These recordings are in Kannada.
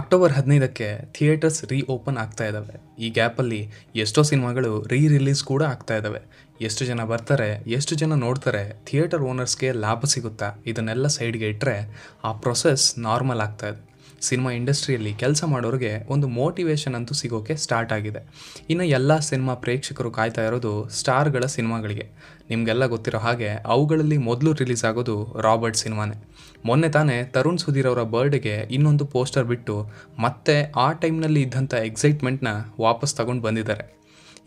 ಅಕ್ಟೋಬರ್ ಹದಿನೈದಕ್ಕೆ ಥಿಯೇಟರ್ಸ್ ರೀ ಓಪನ್ ಆಗ್ತಾ ಇದ್ದಾವೆ ಈ ಗ್ಯಾಪಲ್ಲಿ ಎಷ್ಟೋ ಸಿನಿಮಾಗಳು ರೀ ರಿಲೀಸ್ ಕೂಡ ಆಗ್ತಾ ಇದ್ದಾವೆ ಎಷ್ಟು ಜನ ಬರ್ತಾರೆ ಎಷ್ಟು ಜನ ನೋಡ್ತಾರೆ ಥಿಯೇಟರ್ ಓನರ್ಸ್ಗೆ ಲಾಭ ಸಿಗುತ್ತಾ ಇದನ್ನೆಲ್ಲ ಸೈಡ್ಗೆ ಇಟ್ಟರೆ ಆ ಪ್ರೊಸೆಸ್ ನಾರ್ಮಲ್ ಆಗ್ತಾ ಇದೆ ಸಿನಿಮಾ ಇಂಡಸ್ಟ್ರಿಯಲ್ಲಿ ಕೆಲಸ ಮಾಡೋರಿಗೆ ಒಂದು ಮೋಟಿವೇಶನ್ ಅಂತೂ ಸಿಗೋಕ್ಕೆ ಸ್ಟಾರ್ಟ್ ಆಗಿದೆ ಇನ್ನು ಎಲ್ಲ ಸಿನಿಮಾ ಪ್ರೇಕ್ಷಕರು ಕಾಯ್ತಾ ಇರೋದು ಸ್ಟಾರ್ಗಳ ಸಿನಿಮಾಗಳಿಗೆ ನಿಮಗೆಲ್ಲ ಗೊತ್ತಿರೋ ಹಾಗೆ ಅವುಗಳಲ್ಲಿ ಮೊದಲು ರಿಲೀಸ್ ಆಗೋದು ರಾಬರ್ಟ್ ಸಿನಿಮಾನೇ ಮೊನ್ನೆ ತಾನೇ ತರುಣ್ ಸುಧೀರ್ ಅವರ ಬರ್ಡೇಗೆ ಇನ್ನೊಂದು ಪೋಸ್ಟರ್ ಬಿಟ್ಟು ಮತ್ತೆ ಆ ಟೈಮ್ನಲ್ಲಿ ಇದ್ದಂಥ ಎಕ್ಸೈಟ್ಮೆಂಟ್ನ ವಾಪಸ್ ತಗೊಂಡು ಬಂದಿದ್ದಾರೆ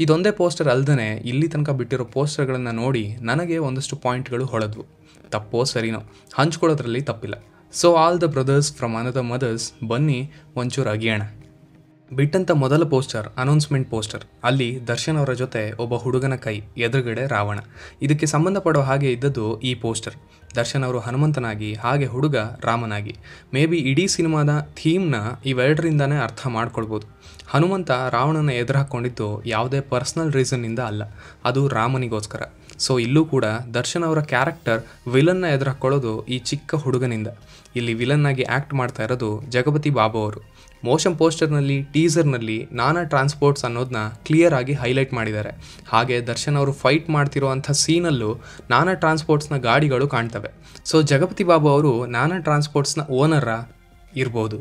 ಇದೊಂದೇ ಪೋಸ್ಟರ್ ಅಲ್ಲದೆ ಇಲ್ಲಿ ತನಕ ಬಿಟ್ಟಿರೋ ಪೋಸ್ಟರ್ಗಳನ್ನು ನೋಡಿ ನನಗೆ ಒಂದಷ್ಟು ಪಾಯಿಂಟ್ಗಳು ಹೊಳೆದ್ವು ತಪ್ಪೋ ಸರಿನೋ ಹಂಚ್ಕೊಳ್ಳೋದ್ರಲ್ಲಿ ತಪ್ಪಿಲ್ಲ so all the brothers from the mothers ಬನ್ನಿ ಒಂಚೂರು ಅಗಿಯೋಣ ಬಿಟ್ಟಂಥ ಮೊದಲ ಪೋಸ್ಟರ್ ಅನೌನ್ಸ್ಮೆಂಟ್ ಪೋಸ್ಟರ್ ಅಲ್ಲಿ ದರ್ಶನ್ ಅವರ ಜೊತೆ ಒಬ್ಬ ಹುಡುಗನ ಕೈ ಎದುರುಗಡೆ ರಾವಣ ಇದಕ್ಕೆ ಸಂಬಂಧಪಡೋ ಹಾಗೆ ಇದ್ದದ್ದು ಈ ಪೋಸ್ಟರ್ ದರ್ಶನ್ ಅವರು ಹನುಮಂತನಾಗಿ ಹಾಗೆ ಹುಡುಗ ರಾಮನಾಗಿ ಮೇ ಬಿ ಇಡೀ ಸಿನಿಮಾದ ಥೀಮ್ನ ಇವೆರಡರಿಂದಾನೇ ಅರ್ಥ ಮಾಡ್ಕೊಳ್ಬೋದು ಹನುಮಂತ ರಾವಣನ ಎದುರು ಹಾಕ್ಕೊಂಡಿದ್ದು ಯಾವುದೇ ಪರ್ಸ್ನಲ್ ರೀಸನ್ನಿಂದ ಅಲ್ಲ ಅದು ರಾಮನಿಗೋಸ್ಕರ ಸೊ ಇಲ್ಲೂ ಕೂಡ ದರ್ಶನ್ ಅವರ ಕ್ಯಾರೆಕ್ಟರ್ ವಿಲನ್ನ ಎದುರಾಕೊಳ್ಳೋದು ಈ ಚಿಕ್ಕ ಹುಡುಗನಿಂದ ಇಲ್ಲಿ ವಿಲನ್ನಾಗಿ ಆ್ಯಕ್ಟ್ ಮಾಡ್ತಾ ಇರೋದು ಜಗಪತಿ ಬಾಬು ಅವರು ಮೋಷನ್ ಪೋಸ್ಟರ್ನಲ್ಲಿ ಟೀಸರ್ನಲ್ಲಿ ನಾನಾ ಟ್ರಾನ್ಸ್ಪೋರ್ಟ್ಸ್ ಅನ್ನೋದನ್ನ ಕ್ಲಿಯರ್ ಆಗಿ ಹೈಲೈಟ್ ಮಾಡಿದ್ದಾರೆ ಹಾಗೆ ದರ್ಶನ್ ಅವರು ಫೈಟ್ ಮಾಡ್ತಿರುವಂಥ ಸೀನಲ್ಲೂ ನಾನಾ ಟ್ರಾನ್ಸ್ಪೋರ್ಟ್ಸ್ನ ಗಾಡಿಗಳು ಕಾಣ್ತವೆ ಸೊ ಜಗಪತಿ ಬಾಬು ಅವರು ನಾನಾ ಟ್ರಾನ್ಸ್ಪೋರ್ಟ್ಸ್ನ ಓನರ ಇರ್ಬೋದು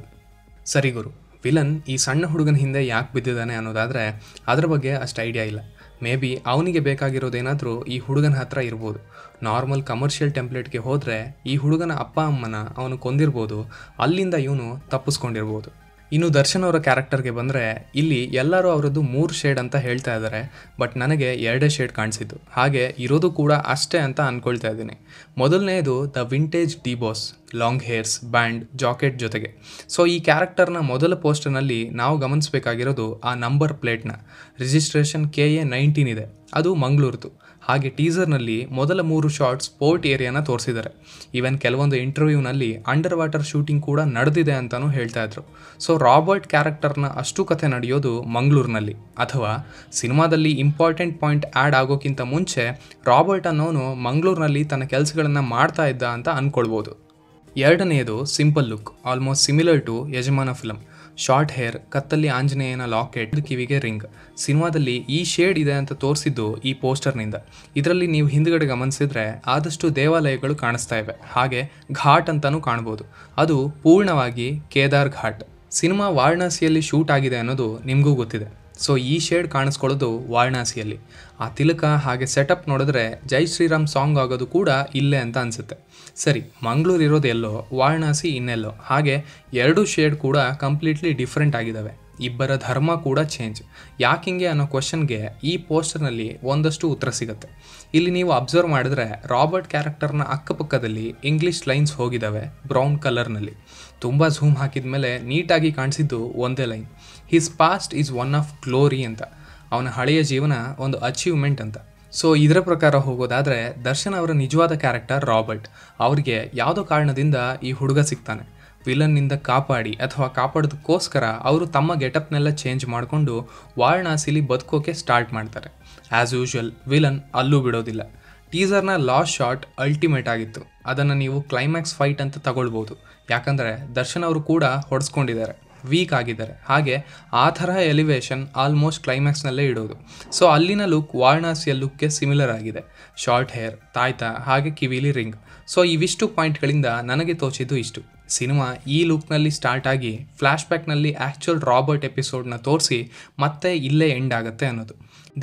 ಸರಿ ಗುರು ವಿಲನ್ ಈ ಸಣ್ಣ ಹುಡುಗನ ಹಿಂದೆ ಯಾಕೆ ಬಿದ್ದಿದ್ದಾನೆ ಅನ್ನೋದಾದರೆ ಅದರ ಬಗ್ಗೆ ಅಷ್ಟು ಐಡಿಯಾ ಇಲ್ಲ ಮೇ ಬಿ ಅವನಿಗೆ ಬೇಕಾಗಿರೋದೇನಾದರೂ ಈ ಹುಡುಗನ ಹತ್ರ ಇರ್ಬೋದು ನಾರ್ಮಲ್ ಕಮರ್ಷಿಯಲ್ ಟೆಂಪ್ಲೇಟ್ಗೆ ಹೋದರೆ ಈ ಹುಡುಗನ ಅಪ್ಪ ಅಮ್ಮನ ಅವನು ಕೊಂದಿರ್ಬೋದು ಅಲ್ಲಿಂದ ಇವನು ತಪ್ಪಿಸ್ಕೊಂಡಿರ್ಬೋದು ಇನ್ನು ದರ್ಶನ್ ಅವರ ಕ್ಯಾರೆಕ್ಟರ್ಗೆ ಬಂದರೆ ಇಲ್ಲಿ ಎಲ್ಲರೂ ಅವರದ್ದು ಮೂರು ಶೇಡ್ ಅಂತ ಹೇಳ್ತಾ ಇದ್ದಾರೆ ಬಟ್ ನನಗೆ ಎರಡೇ ಶೇಡ್ ಕಾಣಿಸಿದ್ದು ಹಾಗೆ ಇರೋದು ಕೂಡ ಅಷ್ಟೇ ಅಂತ ಅಂದ್ಕೊಳ್ತಾ ಇದ್ದೀನಿ ಮೊದಲನೇದು the vintage D Boss long hairs band jacket ಜೊತೆಗೆ ಸೊ ಈ ಕ್ಯಾರೆಕ್ಟರ್ನ ಮೊದಲ ಪೋಸ್ಟರ್ನಲ್ಲಿ ನಾವು ಗಮನಿಸಬೇಕಾಗಿರೋದು ಆ ನಂಬರ್ ಪ್ಲೇಟ್ನ ರಿಜಿಸ್ಟ್ರೇಷನ್ ಕೆ ಎ ನೈನ್ಟೀನ್ ಇದೆ ಅದು ಮಂಗಳೂರ್ದು ಹಾಗೆ ಟೀಸರ್ನಲ್ಲಿ ಮೊದಲ ಮೂರು ಶಾರ್ಟ್ಸ್ ಪೋರ್ಟ್ ಏರಿಯಾನ ತೋರಿಸಿದ್ದಾರೆ ಈವನ್ ಕೆಲವೊಂದು ಇಂಟರ್ವ್ಯೂನಲ್ಲಿ ಅಂಡರ್ ವಾಟರ್ ಶೂಟಿಂಗ್ ಕೂಡ ನಡೆದಿದೆ ಅಂತಲೂ ಹೇಳ್ತಾ ಇದ್ರು ಸೊ ರಾಬರ್ಟ್ ಕ್ಯಾರೆಕ್ಟರ್ನ ಅಷ್ಟು ಕಥೆ ನಡೆಯೋದು ಮಂಗಳೂರಿನಲ್ಲಿ ಅಥವಾ ಸಿನಿಮಾದಲ್ಲಿ ಇಂಪಾರ್ಟೆಂಟ್ ಪಾಯಿಂಟ್ ಆ್ಯಡ್ ಆಗೋಕ್ಕಿಂತ ಮುಂಚೆ ರಾಬರ್ಟ್ ಅನ್ನೋನು ಮಂಗಳೂರಿನಲ್ಲಿ ತನ್ನ ಕೆಲಸಗಳನ್ನು ಮಾಡ್ತಾ ಇದ್ದ ಅಂತ ಅಂದ್ಕೊಳ್ಬೋದು ಎರಡನೆಯದು simple look almost similar to Yajamana film short hair ಕತ್ತಲ್ಲಿ ಆಂಜನೇಯನ ಲಾಕೆಟ್ ಕಿವಿಗೆ ರಿಂಗ್ ಸಿನಿಮಾದಲ್ಲಿ ಈ ಶೇಡ್ ಇದೆ ಅಂತ ತೋರಿಸಿದ್ದು ಈ ಪೋಸ್ಟರ್ನಿಂದ ಇದರಲ್ಲಿ ನೀವು ಹಿಂದ್ಗಡೆ ಗಮನಿಸಿದ್ರೆ ಆದಷ್ಟು ದೇವಾಲಯಗಳು ಕಾಣಿಸ್ತಾ ಇವೆ ಹಾಗೆ ಘಾಟ್ ಅಂತಲೂ ಕಾಣ್ಬೋದು ಅದು ಪೂರ್ಣವಾಗಿ ಕೇದಾರ್ ಘಾಟ್ ಸಿನಿಮಾ ವಾರಣಾಸಿಯಲ್ಲಿ ಶೂಟ್ ಆಗಿದೆ ಅನ್ನೋದು ನಿಮಗೂ ಗೊತ್ತಿದೆ ಸೊ ಈ ಶೇಡ್ ಕಾಣಿಸ್ಕೊಳ್ಳೋದು ವಾರಣಾಸಿಯಲ್ಲಿ ಆ ತಿಲಕ ಹಾಗೆ ಸೆಟಪ್ ನೋಡಿದ್ರೆ ಜೈ ಶ್ರೀರಾಮ್ ಸಾಂಗ್ ಆಗೋದು ಕೂಡ ಇಲ್ಲೇ ಅಂತ ಅನಿಸುತ್ತೆ ಸರಿ ಮಂಗಳೂರು ಇರೋದು ಎಲ್ಲೋ ವಾರಣಾಸಿ ಇನ್ನೆಲ್ಲೋ ಹಾಗೆ ಎರಡು ಶೇಡ್ ಕೂಡ ಕಂಪ್ಲೀಟ್ಲಿ ಡಿಫ್ರೆಂಟ್ ಆಗಿದ್ದಾವೆ ಇಬ್ಬರ ಧರ್ಮ ಕೂಡ ಚೇಂಜ್ ಯಾಕೆ ಹಿಂಗೆ ಅನ್ನೋ ಕ್ವಶನ್ಗೆ ಈ ಪೋಸ್ಟರ್ನಲ್ಲಿ ಒಂದಷ್ಟು ಉತ್ತರ ಸಿಗುತ್ತೆ ಇಲ್ಲಿ ನೀವು ಅಬ್ಸರ್ವ್ ಮಾಡಿದ್ರೆ ರಾಬರ್ಟ್ ಕ್ಯಾರೆಕ್ಟರ್ನ ಅಕ್ಕಪಕ್ಕದಲ್ಲಿ ಇಂಗ್ಲೀಷ್ ಲೈನ್ಸ್ ಹೋಗಿದ್ದಾವೆ ಬ್ರೌನ್ ಕಲರ್ನಲ್ಲಿ ತುಂಬ ಝೂಮ್ ಹಾಕಿದ ಮೇಲೆ ನೀಟಾಗಿ ಕಾಣಿಸಿದ್ದು ಒಂದೇ line his past is one of glory ಅಂತ ಅವನ ಹಳೆಯ ಜೀವನ ಒಂದು ಅಚೀವ್ಮೆಂಟ್ ಅಂತ ಸೊ ಇದರ ಪ್ರಕಾರ ಹೋಗೋದಾದರೆ ದರ್ಶನ್ ಅವರ ನಿಜವಾದ ಕ್ಯಾರೆಕ್ಟರ್ ರಾಬರ್ಟ್ ಅವ್ರಿಗೆ ಯಾವುದೋ ಕಾರಣದಿಂದ ಈ ಹುಡುಗ ಸಿಗ್ತಾನೆ ವಿಲನ್ನಿಂದ ಕಾಪಾಡಿ ಅಥವಾ ಕಾಪಾಡೋದಕ್ಕೋಸ್ಕರ ಅವರು ತಮ್ಮ ಗೆಟಪ್ನೆಲ್ಲ ಚೇಂಜ್ ಮಾಡಿಕೊಂಡು ವಾರಣಾಸಿಲಿ ಬದುಕೋಕೆ ಸ್ಟಾರ್ಟ್ ಮಾಡ್ತಾರೆ ಆ್ಯಸ್ ಯೂಶುವಲ್ ವಿಲನ್ ಅಲ್ಲೂ ಬಿಡೋದಿಲ್ಲ ಟೀಸರ್ನ ಲಾಸ್ಟ್ ಶಾಟ್ ಅಲ್ಟಿಮೇಟ್ ಆಗಿತ್ತು ಅದನ್ನು ನೀವು ಕ್ಲೈಮ್ಯಾಕ್ಸ್ ಫೈಟ್ ಅಂತ ತಗೊಳ್ಬೋದು ಯಾಕಂದರೆ ದರ್ಶನ್ ಅವರು ಕೂಡ ಹೊಡೆಸ್ಕೊಂಡಿದ್ದಾರೆ ವೀಕ್ ಆಗಿದ್ದಾರೆ ಹಾಗೆ ಆ ತರಹ ಎಲಿವೇಶನ್ ಆಲ್ಮೋಸ್ಟ್ ಕ್ಲೈಮ್ಯಾಕ್ಸ್ನಲ್ಲೇ ಇಡೋದು ಸೊ ಅಲ್ಲಿನ ಲುಕ್ ವಾರಣಾಸಿಯ ಲುಕ್ಗೆ ಸಿಮಿಲರ್ ಆಗಿದೆ ಶಾರ್ಟ್ ಹೇರ್ ತಾಯ್ತಾ ಹಾಗೆ ಕಿವಿಲಿ ರಿಂಗ್ ಸೊ ಇವಿಷ್ಟು ಪಾಯಿಂಟ್ಗಳಿಂದ ನನಗೆ ತೋಚಿದ್ದು ಇಷ್ಟು ಸಿನಿಮಾ ಈ ಲುಕ್ನಲ್ಲಿ ಸ್ಟಾರ್ಟ್ ಆಗಿ ಫ್ಲ್ಯಾಶ್ ಬ್ಯಾಕ್ನಲ್ಲಿ ಆ್ಯಕ್ಚುಯಲ್ ರಾಬರ್ಟ್ ಎಪಿಸೋಡ್ನ ತೋರಿಸಿ ಮತ್ತೆ ಇಲ್ಲೇ ಎಂಡ್ ಆಗುತ್ತೆ ಅನ್ನೋದು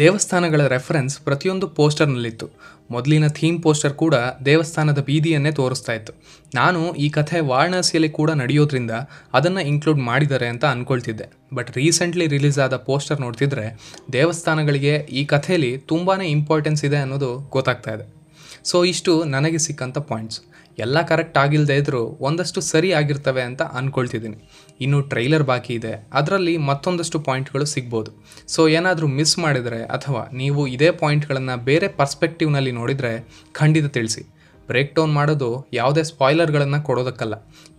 ದೇವಸ್ಥಾನಗಳ ರೆಫರೆನ್ಸ್ ಪ್ರತಿಯೊಂದು ಪೋಸ್ಟರ್ನಲ್ಲಿತ್ತು ಮೊದಲಿನ ಥೀಮ್ ಪೋಸ್ಟರ್ ಕೂಡ ದೇವಸ್ಥಾನದ ಬೀದಿಯನ್ನೇ ತೋರಿಸ್ತಾ ಇತ್ತು ನಾನು ಈ ಕಥೆ ವಾರಣಾಸಿಯಲ್ಲಿ ಕೂಡ ನಡೆಯೋದ್ರಿಂದ ಅದನ್ನು ಇನ್ಕ್ಲೂಡ್ ಮಾಡಿದ್ದಾರೆ ಅಂತ ಅಂದ್ಕೊಳ್ತಿದ್ದೆ ಬಟ್ ರೀಸೆಂಟ್ಲಿ ರಿಲೀಸ್ ಆದ ಪೋಸ್ಟರ್ ನೋಡ್ತಿದ್ರೆ ದೇವಸ್ಥಾನಗಳಿಗೆ ಈ ಕಥೆಯಲ್ಲಿ ತುಂಬಾ ಇಂಪಾರ್ಟೆನ್ಸ್ ಇದೆ ಅನ್ನೋದು ಗೊತ್ತಾಗ್ತಾ ಇದೆ ಸೊ ಇಷ್ಟು ನನಗೆ ಸಿಕ್ಕಂಥ ಪಾಯಿಂಟ್ಸ್ ಎಲ್ಲ ಕರೆಕ್ಟ್ ಆಗಿಲ್ಲದೆ ಇದ್ದರೂ ಒಂದಷ್ಟು ಸರಿ ಆಗಿರ್ತವೆ ಅಂತ ಅಂದ್ಕೊಳ್ತಿದ್ದೀನಿ ಇನ್ನು ಟ್ರೈಲರ್ ಬಾಕಿ ಇದೆ ಅದರಲ್ಲಿ ಮತ್ತೊಂದಷ್ಟು ಪಾಯಿಂಟ್ಗಳು ಸಿಗ್ಬೋದು ಸೊ ಏನಾದರೂ ಮಿಸ್ ಮಾಡಿದರೆ ಅಥವಾ ನೀವು ಇದೇ ಪಾಯಿಂಟ್ಗಳನ್ನು ಬೇರೆ ಪರ್ಸ್ಪೆಕ್ಟಿವ್ನಲ್ಲಿ ನೋಡಿದರೆ ಖಂಡಿತ ತಿಳಿಸಿ ಬ್ರೇಕ್ ಡೌನ್ ಮಾಡೋದು ಯಾವುದೇ ಸ್ಪಾಯ್ಲರ್ಗಳನ್ನು ಕೊಡೋದಕ್ಕಲ್ಲ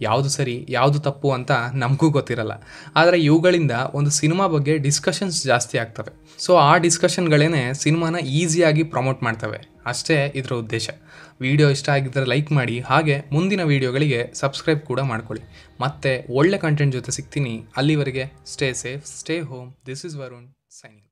ಯಾವುದು ಸರಿ ಯಾವುದು ತಪ್ಪು ಅಂತ ನಮಗೂ ಗೊತ್ತಿರಲ್ಲ ಆದರೆ ಇವುಗಳಿಂದ ಒಂದು ಸಿನಿಮಾ ಬಗ್ಗೆ ಡಿಸ್ಕಷನ್ಸ್ ಜಾಸ್ತಿ ಆಗ್ತವೆ ಸೊ ಆ ಡಿಸ್ಕಷನ್ಗಳೇ ಸಿನಿಮಾನ ಈಸಿಯಾಗಿ ಪ್ರಮೋಟ್ ಮಾಡ್ತವೆ ಅಷ್ಟೇ ಇದರ ಉದ್ದೇಶ ವಿಡಿಯೋ ಇಷ್ಟ ಆಗಿದ್ದರೆ ಲೈಕ್ ಮಾಡಿ ಹಾಗೆ ಮುಂದಿನ ವೀಡಿಯೋಗಳಿಗೆ ಸಬ್ಸ್ಕ್ರೈಬ್ ಕೂಡ ಮಾಡ್ಕೊಳ್ಳಿ ಮತ್ತೆ ಒಳ್ಳೆ ಕಂಟೆಂಟ್ ಜೊತೆ ಸಿಗ್ತೀನಿ ಅಲ್ಲಿವರೆಗೆ stay safe stay home this is Varun signing